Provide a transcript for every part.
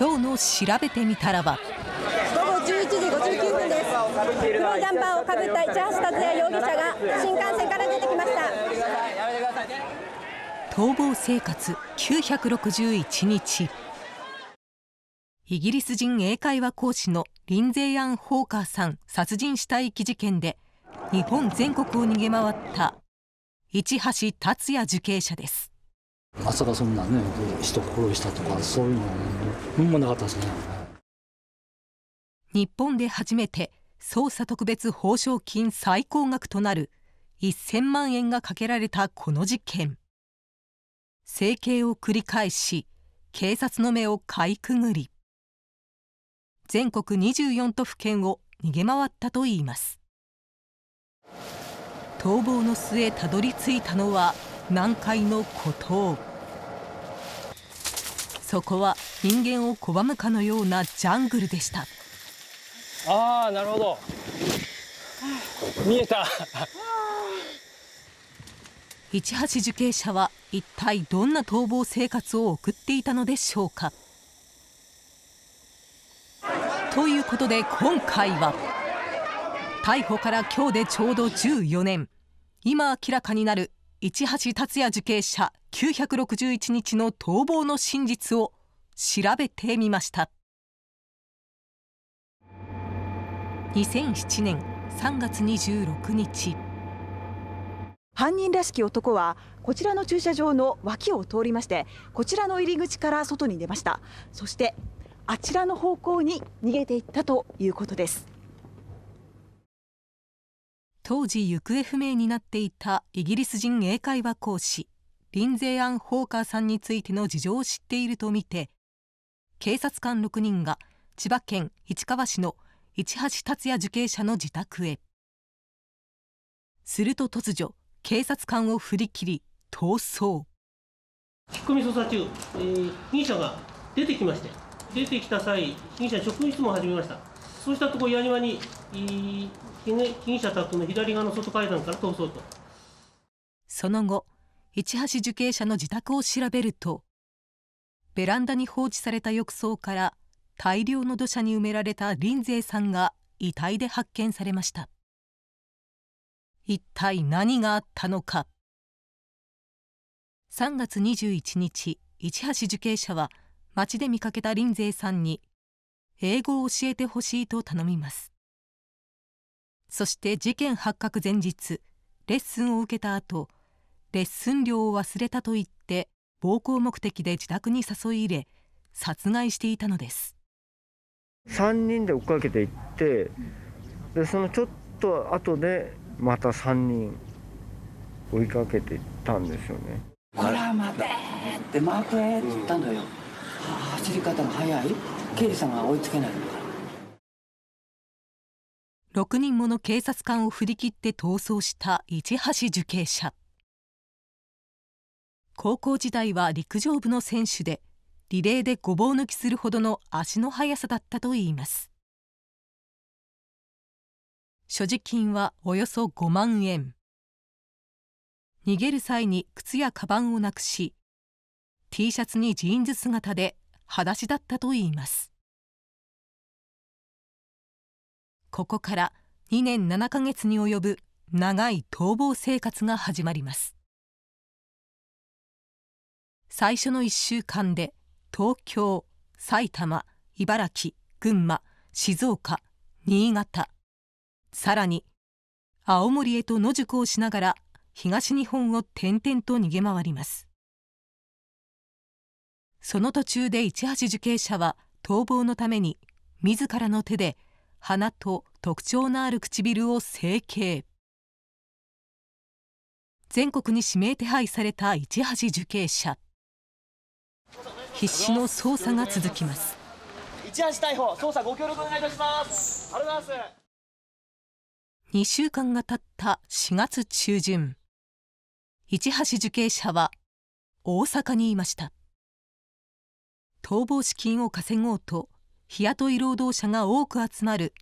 今日のしらべてみたらは午後11時59分です黒いジャンパーをかぶった市橋達也容疑者が新幹線から出てきました逃亡生活961日イギリス人英会話講師のリンゼイ・アン・ホーカーさん殺人死体遺棄事件で日本全国を逃げ回った市橋達也受刑者です。まさかそんなね、人を殺したとか、そういうのは、ほんまなかったですね。日本で初めて、捜査特別報奨金最高額となる1000万円がかけられたこの事件。整形を繰り返し、警察の目をかいくぐり、全国24都府県を逃げ回ったといいます。逃亡の末、たどり着いたのは難解の孤島そこは人間を拒むかのようなジャングルでしたああなるほど見えた市橋受刑者は一体どんな逃亡生活を送っていたのでしょうかということで今回は逮捕から今日でちょうど14年今明らかになる市橋達也受刑者961日の逃亡の真実を調べてみました。2007年3月26日犯人らしき男はこちらの駐車場の脇を通りましてこちらの入り口から外に出ましたそしてあちらの方向に逃げていったということです当時、行方不明になっていたイギリス人英会話講師リンゼイ・アン・ホーカーさんについての事情を知っているとみて警察官6人が千葉県市川市の市橋達也受刑者の自宅へすると突如警察官を振り切り逃走引っ込み捜査中、えー、被疑者が出てきまして出てきた際被疑者職務質問を始めましたそうしたところ矢庭に、えー、被疑者宅の左側の外階段から逃走とその後市橋受刑者の自宅を調べるとベランダに放置された浴槽から大量の土砂に埋められたリンゼーさんが遺体で発見されました一体何があったのか3月21日市橋受刑者は街で見かけたリンゼーさんに英語を教えてほしいと頼みますそして事件発覚前日レッスンを受けた後レッスン料を忘れたと言って暴行目的で自宅に誘い入れ殺害していたのです3人で追っかけていってでそのちょっと後でまた3人追いかけていったんですよねほら待てって待てって言ったのよ、走り方が速い刑事さんが追いつけないのか6人もの警察官を振り切って逃走した市橋受刑者。高校時代は陸上部の選手でリレーでごぼう抜きするほどの足の速さだったといいます。所持金はおよそ5万円。逃げる際に靴やカバンをなくし T シャツにジーンズ姿で裸足だったといいます。ここから2年7か月に及ぶ長い逃亡生活が始まります最初の1週間で東京埼玉茨城群馬静岡新潟さらに青森へと野宿をしながら東日本を転々と逃げ回りますその途中で市橋受刑者は逃亡のために自らの手で鼻と特徴のある唇を整形全国に指名手配された市橋受刑者必死の捜査が続きます市橋逮捕捜査ご協力お願いいたしますありがとうございます2週間が経った4月中旬市橋受刑者は大阪にいました逃亡資金を稼ごうと日雇い労働者が多く集まる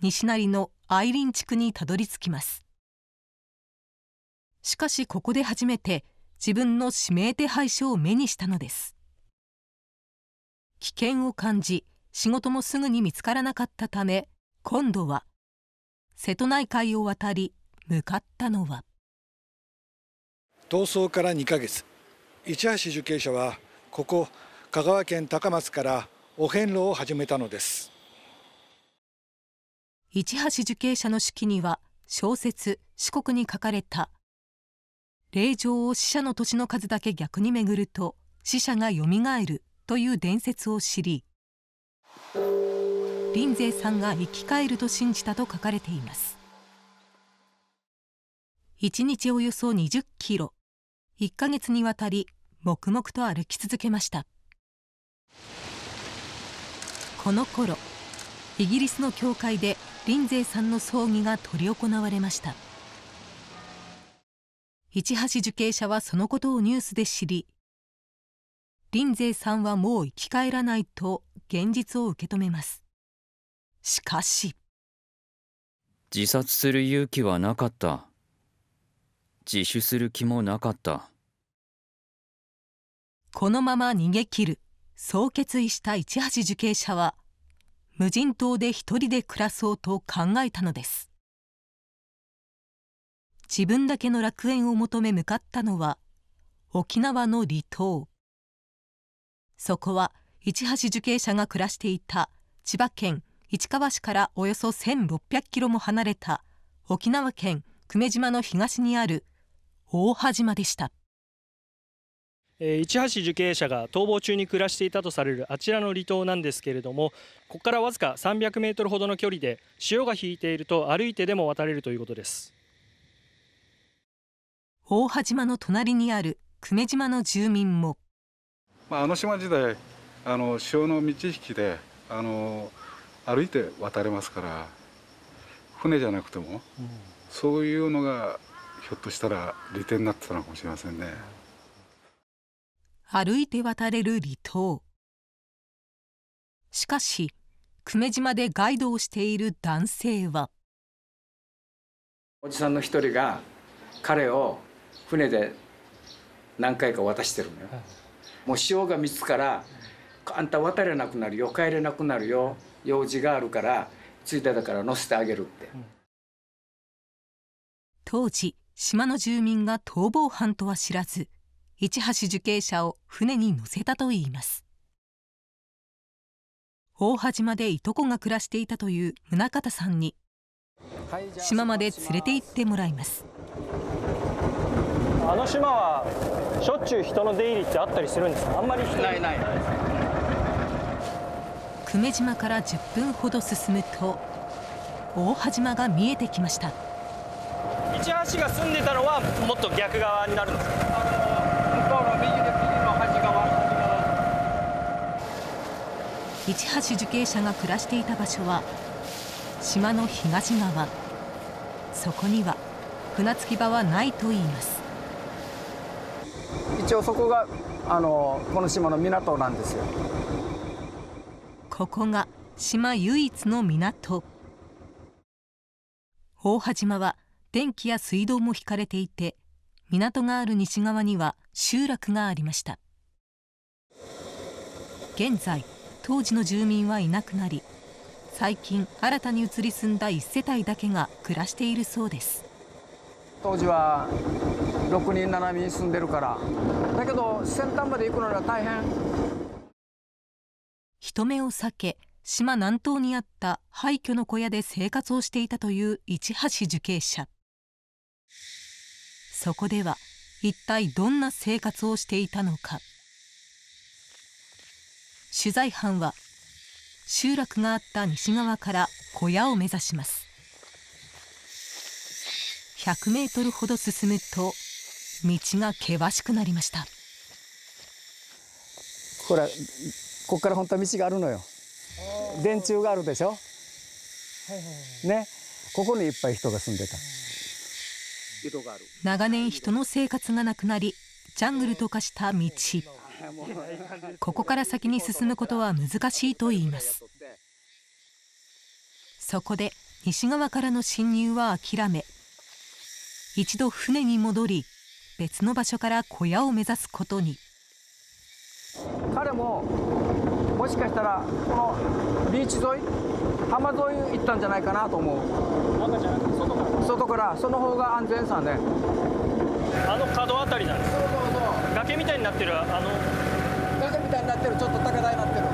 西成の愛林地区にたどり着きますしかしここで初めて自分の指名手配書を目にしたのです危険を感じ仕事もすぐに見つからなかったため今度は瀬戸内海を渡り向かったのは逃走から2ヶ月市橋受刑者はここ香川県高松からお遍路を始めたのです市橋受刑者の手記には小説「四国」に書かれた「霊場を死者の年の数だけ逆に巡ると死者がよみがえる」という伝説を知り林税さんが生き返ると信じたと書かれています1日およそ20キロ1ヶ月にわたり黙々と歩き続けましたこの頃イギリスの教会でリンゼイさんの葬儀が執り行われました市橋受刑者はそのことをニュースで知りリンゼイさんはもう生き返らないと現実を受け止めますしかし自殺する勇気はなかった自首する気もなかったこのまま逃げ切るそう決意した市橋受刑者は無人島で1人で暮らそうと考えたのです自分だけの楽園を求め向かったのは沖縄の離島そこは市橋受刑者が暮らしていた千葉県市川市からおよそ1600キロも離れた沖縄県久米島の東にある大端島でした。市橋受刑者が逃亡中に暮らしていたとされるあちらの離島なんですけれどもここからわずか300メートルほどの距離で潮が引いていると歩いてでも渡れるということです大波島の隣にある久米島の住民も、まあ、あの島時代あの潮の満ち引きであの歩いて渡れますから船じゃなくても、うん、そういうのがひょっとしたら利点になってたのかもしれませんね。歩いて渡れる離島しかし久米島でガイドをしている男性はおじさんの一人が彼を船で何回か渡してるのよ。もう潮が満つからあんた渡れなくなるよ帰れなくなるよ用事があるからついただから乗せてあげるって。当時島の住民が逃亡犯とは知らず市橋受刑者を船に乗せたといいます大橋までいとこが暮らしていたという宗像さんに島まで連れて行ってもらいますあの島はしょっちゅう人の出入りってあったりするんですかあんまりないないない久米島から10分ほど進むと大橋島が見えてきました市橋が住んでたのはもっと逆側になるんですか市橋受刑者が暮らしていた場所は島の東側そこには船着き場はないと言います一応そこがあのこの島の港なんですよここが島唯一の港大波島は電気や水道も引かれていて港がある西側には集落がありました現在当時の住民はいなくなり最近、新たに移り住んだ1世帯だけが暮らしているそうです。当時は6人7人住んでるからだけど先端まで行くのは大変人目を避け島南東にあった廃墟の小屋で生活をしていたという市橋受刑者そこでは一体どんな生活をしていたのか。取材班は集落があった西側から小屋を目指します1 0 0ルほど進むと道が険しくなりましたほらここから本当は道があるのよ電柱があるでしょ、ねここにいっぱい人が住んでた長年人の生活がなくなりジャングルと化した道ここから先に進むことは難しいと言いますそこで西側からの侵入は諦め一度船に戻り別の場所から小屋を目指すことに彼ももしかしたらこのビーチ沿い浜沿い行ったんじゃないかなと思う中じゃなくて外から外からその方が安全さねあの角あたりなんですみたいになってるあの崖みたいになってるちょっと高台になってる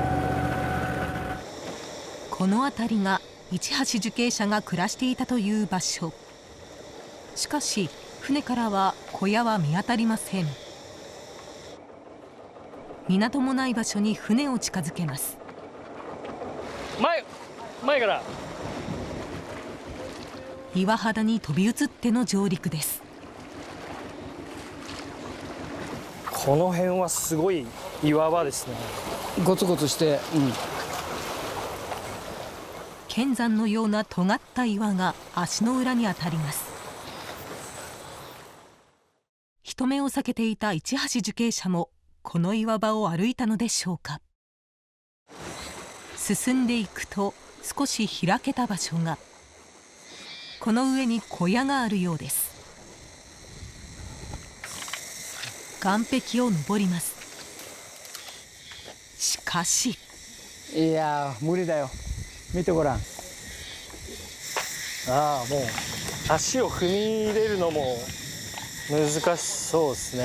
この辺りが市橋受刑者が暮らしていたという場所しかし船からは小屋は見当たりません港もない場所に船を近づけます前前から岩肌に飛び移っての上陸ですこの辺はすごい岩場ですねゴツゴツして、うん、剣山のような尖った岩が足の裏に当たります人目を避けていた市橋受刑者もこの岩場を歩いたのでしょうか進んでいくと少し開けた場所がこの上に小屋があるようです岸壁を登りますしかしいや無理だよ見てごらんああもう足を踏み入れるのも難しそうです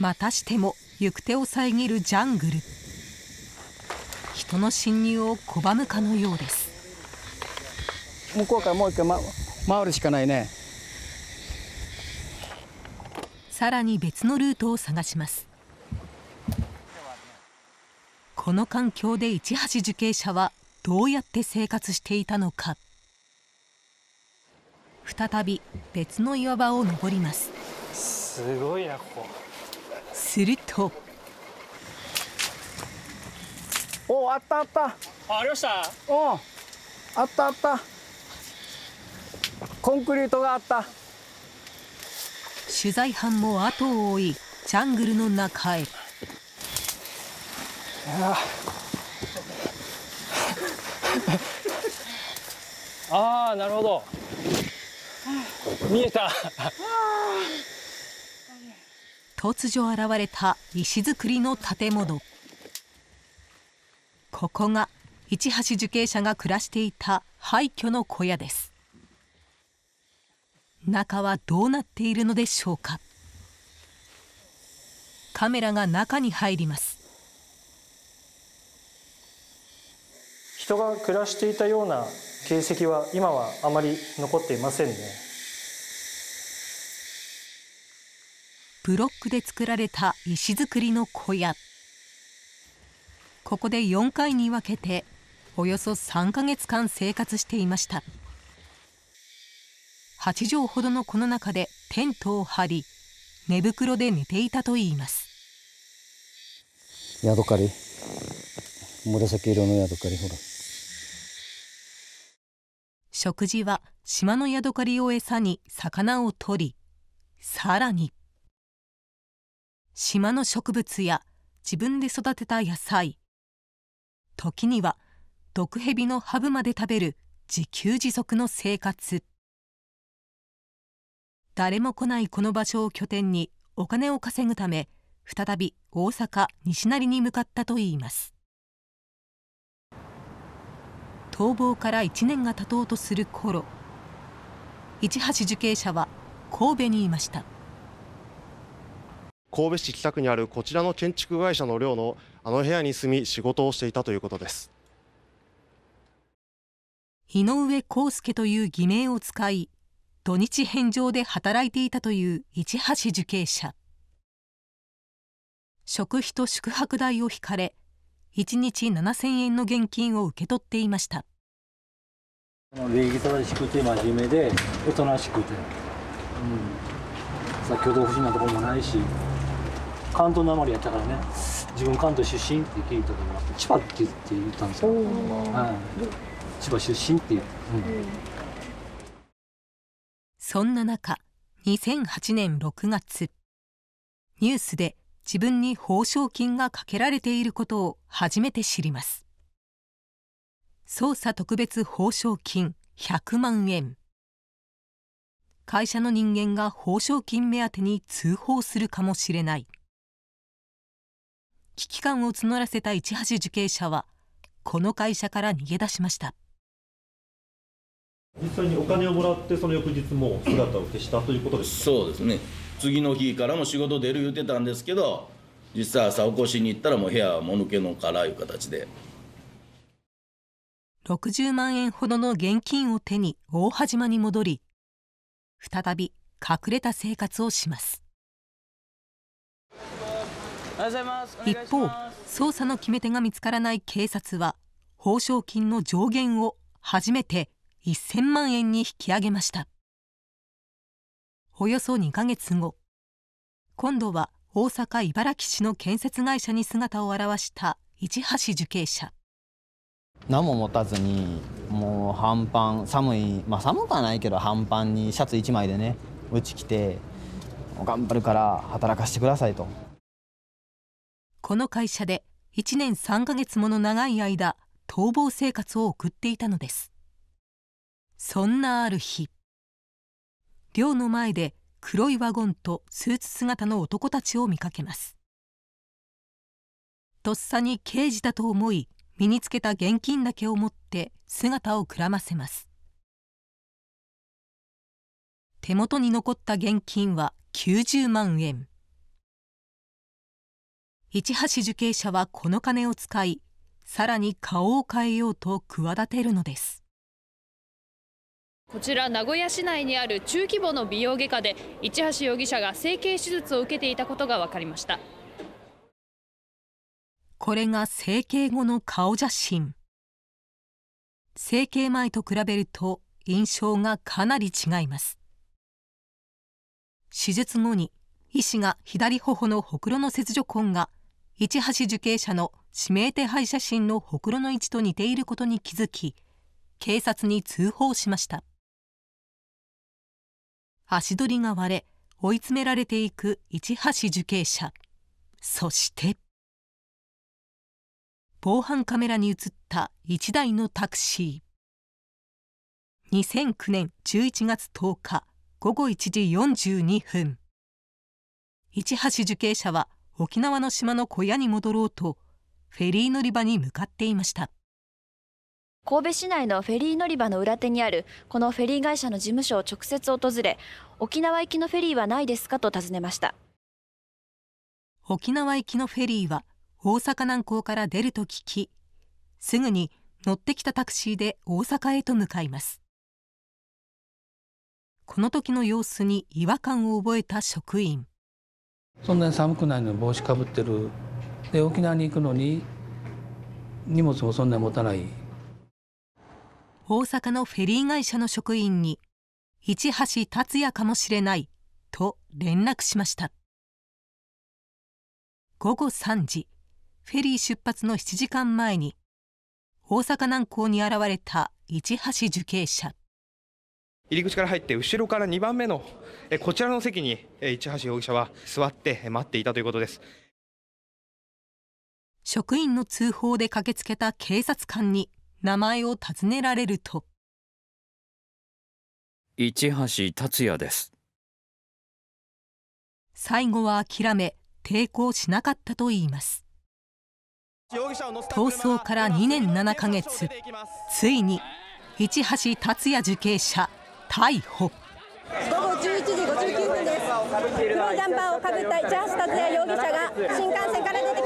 ねまたしても行く手を遮るジャングル人の侵入を拒むかのようです向こうからもう一回、ま、回るしかないねさらに別のルートを探しますこの環境で市橋受刑者はどうやって生活していたのか再び別の岩場を登りますすごいなここするとおあったあったあありましたおあったあったコンクリートがあった取材班も後を追いジャングルの中へ。ああなるほど見えた突如現れた石造りの建物ここが市橋受刑者が暮らしていた廃墟の小屋です中はどうなっているのでしょうかカメラが中に入ります人が暮らしていたような形跡は今はあまり残っていませんねブロックで作られた石造りの小屋ここで4回に分けておよそ3か月間生活していました。8畳ほどのこの中でテントを張り寝袋で寝ていたといいます。ヤドカリ紫色のヤドカリほら食事は島のヤドカリを餌に魚を取りさらに島の植物や自分で育てた野菜時には毒蛇のハブまで食べる自給自足の生活誰も来ないこの場所を拠点にお金を稼ぐため再び大阪・西成に向かったといいます逃亡から1年が経とうとする頃市橋受刑者は神戸にいました神戸市北区にあるこちらの建築会社の寮のあの部屋に住み仕事をしていたということです井上康介という偽名を使い土日返上で働いていたという市橋受刑者食費と宿泊代を引かれ1日7000円の現金を受け取っていました礼儀正しくて真面目でおとなしくて、うん、先ほど不審なところもないし関東なまりやったからね自分関東出身って聞いたから千葉って言ったんですよ、うん、千葉出身って、う、うん、そんな中、2008年6月ニュースで自分に報奨金がかけられていることを初めて知ります。捜査特別報奨金100万円会社の人間が報奨金目当てに通報するかもしれない危機感を募らせた市橋受刑者はこの会社から逃げ出しました。実際にお金をもらってその翌日も姿を消したということですそうですね次の日からも仕事出る言うてたんですけど実際朝起こしに行ったらもう部屋はもぬけのからいう形で60万円ほどの現金を手に大はじまに戻り再び隠れた生活をします一方捜査の決め手が見つからない警察は報奨金の上限を初めて1000万円に引き上げました。およそ2か月後今度は大阪・茨木市の建設会社に姿を現した市橋受刑者。何も持たずにもう半パン寒いまあ寒くはないけど半パンにシャツ1枚でねうち来て頑張るから働かせてくださいとこの会社で1年3か月もの長い間逃亡生活を送っていたのですそんなある日寮の前で黒いワゴンとスーツ姿の男たちを見かけますとっさに刑事だと思い身につけた現金だけを持って姿をくらませます手元に残った現金は90万円市橋受刑者はこの金を使いさらに顔を変えようと企てるのですこちら名古屋市内にある中規模の美容外科で市橋容疑者が整形手術を受けていたことが分かりましたこれが整形後の顔写真整形前と比べると印象がかなり違います手術後に医師が左頬のほくろの切除痕が市橋受刑者の指名手配写真のほくろの位置と似ていることに気づき警察に通報しました足取りが割れ追い詰められていく市橋受刑者そして防犯カメラに映った1台のタクシー2009年11月10日午後1時42分市橋受刑者は沖縄の島の小屋に戻ろうとフェリー乗り場に向かっていました。神戸市内のフェリー乗り場の裏手にあるこのフェリー会社の事務所を直接訪れ沖縄行きのフェリーはないですかと尋ねました沖縄行きのフェリーは大阪南港から出ると聞きすぐに乗ってきたタクシーで大阪へと向かいますこの時の様子に違和感を覚えた職員そんなに寒くないのに帽子かぶってるで沖縄に行くのに荷物もそんなに持たない大阪のフェリー会社の職員に市橋達也かもしれないと連絡しました午後3時フェリー出発の7時間前に大阪南港に現れた市橋受刑者入り口から入って後ろから2番目のこちらの席に市橋容疑者は座って待っていたということです職員の通報で駆けつけた警察官に名前を尋ねられると市橋達也です最後は諦め抵抗しなかったといいます逃走から2年7か月ついに市橋達也受刑者逮捕午後11時59分です黒ジャンパーをかぶった市橋達也容疑者が新幹線から出て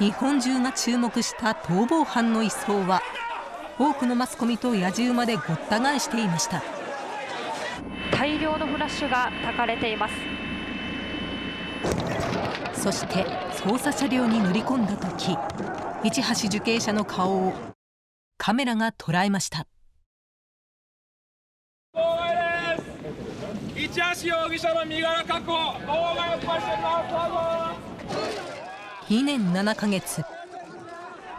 日本中が注目した逃亡犯の移送は多くのマスコミと野じ馬でごった返していました大量のフラッシュがたかれていますそして捜査車両に乗り込んだ時市橋受刑者の顔をカメラが捉えました市橋容疑者の身柄確保妨害をしてください2年7か月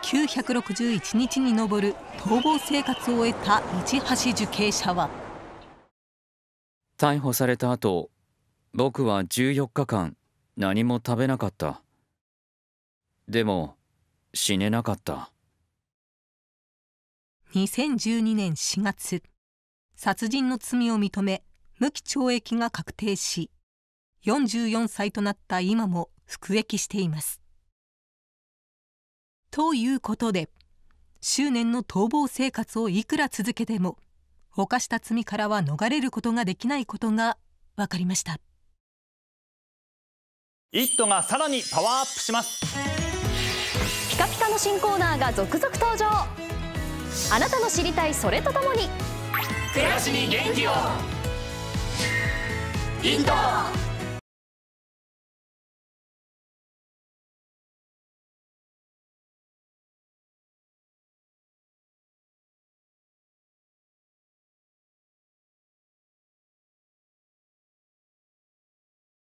961日に上る逃亡生活を終えた市橋受刑者は逮捕された後僕は14日間何も食べなかったでも死ねなかった2012年4月殺人の罪を認め無期懲役が確定し44歳となった今も服役していますということで執念の逃亡生活をいくら続けても犯した罪からは逃れることができないことが分かりました「イット!」がさらにパワーアップしますピカピカの新コーナーが続々登場あなたの知りたいそれとともに暮らしに元気をインド